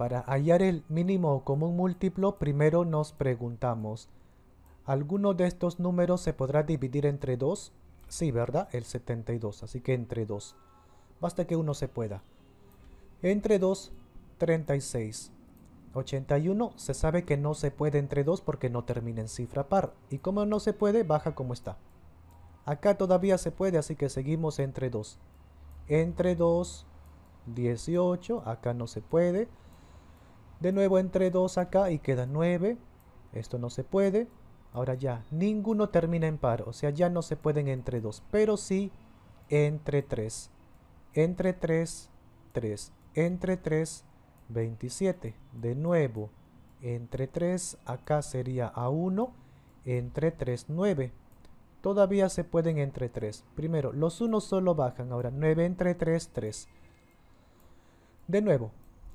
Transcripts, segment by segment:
Para hallar el mínimo común múltiplo, primero nos preguntamos, ¿alguno de estos números se podrá dividir entre 2? Sí, ¿verdad? El 72, así que entre 2. Basta que uno se pueda. Entre 2, 36. 81 se sabe que no se puede entre 2 porque no termina en cifra par. Y como no se puede, baja como está. Acá todavía se puede, así que seguimos entre 2. Entre 2, 18. Acá no se puede. De nuevo entre 2 acá y queda 9. Esto no se puede. Ahora ya, ninguno termina en par. O sea, ya no se pueden entre 2. Pero sí entre 3. Entre 3, 3. Entre 3, 27. De nuevo, entre 3. Acá sería a 1. Entre 3, 9. Todavía se pueden entre 3. Primero, los 1 solo bajan. Ahora, 9 entre 3, 3. De nuevo,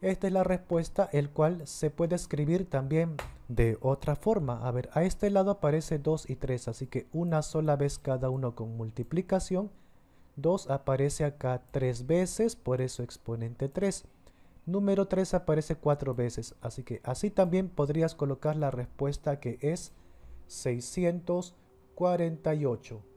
Esta es la respuesta, el cual se puede escribir también de otra forma. A ver, a este lado aparece 2 y 3, así que una sola vez cada uno con multiplicación. 2 aparece acá 3 veces, por eso exponente 3. Número 3 aparece 4 veces, así que así también podrías colocar la respuesta que es 648.